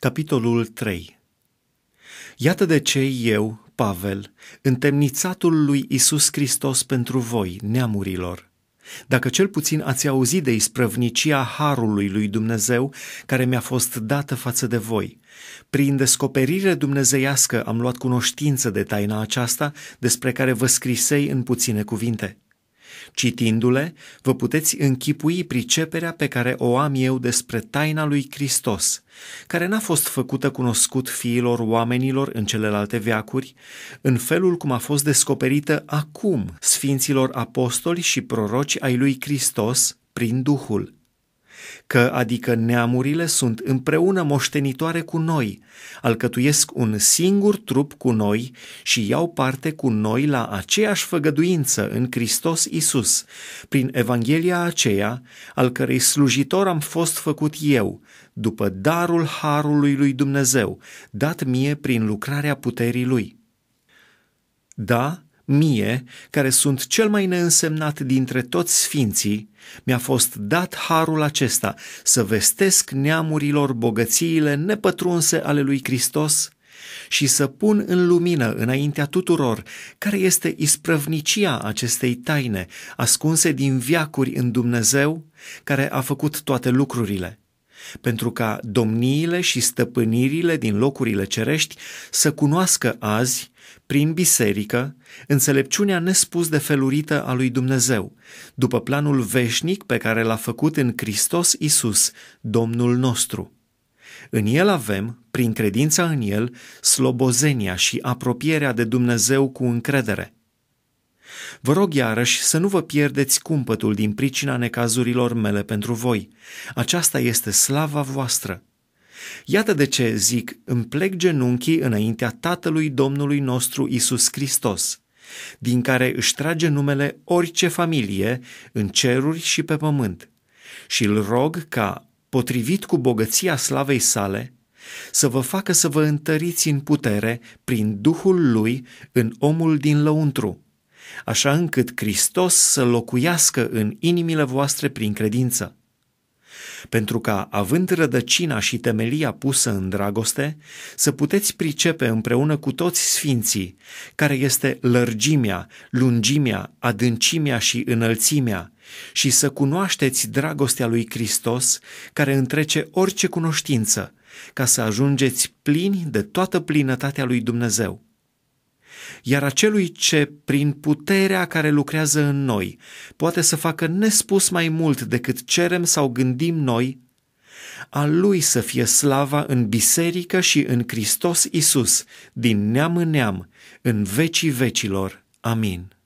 Capitolul 3 Iată de ce eu, Pavel, întemnițatul lui Isus Hristos pentru voi, neamurilor, dacă cel puțin ați auzit de isprăvnicia harului lui Dumnezeu care mi-a fost dată față de voi. Prin descoperire dumnezeiască am luat cunoștință de taina aceasta despre care vă scrisei în puține cuvinte. Citindu-le, vă puteți închipui priceperea pe care o am eu despre taina lui Hristos, care n-a fost făcută cunoscut fiilor oamenilor în celelalte veacuri, în felul cum a fost descoperită acum sfinților apostoli și proroci ai lui Hristos prin Duhul că adică neamurile sunt împreună moștenitoare cu noi, alcătuiesc un singur trup cu noi și iau parte cu noi la aceeași făgăduință în Hristos Isus, prin Evanghelia aceea, al cărei slujitor am fost făcut eu, după darul harului lui Dumnezeu, dat mie prin lucrarea puterii lui. Da, mie, care sunt cel mai neînsemnat dintre toți sfinții, mi-a fost dat harul acesta să vestesc neamurilor bogățiile nepătrunse ale lui Hristos și să pun în lumină înaintea tuturor care este isprăvnicia acestei taine, ascunse din viacuri în Dumnezeu, care a făcut toate lucrurile pentru ca domniile și stăpânirile din locurile cerești să cunoască azi, prin biserică, înțelepciunea nespus de felurită a lui Dumnezeu, după planul veșnic pe care l-a făcut în Hristos Isus, Domnul nostru. În el avem, prin credința în el, slobozenia și apropierea de Dumnezeu cu încredere – Vă rog iarăși să nu vă pierdeți cumpătul din pricina necazurilor mele pentru voi. Aceasta este slava voastră. Iată de ce, zic, îmi plec genunchii înaintea Tatălui Domnului nostru Isus Hristos, din care își trage numele orice familie, în ceruri și pe pământ, și îl rog ca, potrivit cu bogăția slavei sale, să vă facă să vă întăriți în putere prin Duhul Lui în omul din lăuntru, așa încât Hristos să locuiască în inimile voastre prin credință. Pentru ca, având rădăcina și temelia pusă în dragoste, să puteți pricepe împreună cu toți sfinții care este lărgimea, lungimea, adâncimea și înălțimea, și să cunoașteți dragostea lui Hristos care întrece orice cunoștință, ca să ajungeți plini de toată plinătatea lui Dumnezeu iar acelui ce, prin puterea care lucrează în noi, poate să facă nespus mai mult decât cerem sau gândim noi, a lui să fie slava în biserică și în Hristos Isus, din neam în neam, în vecii vecilor. Amin.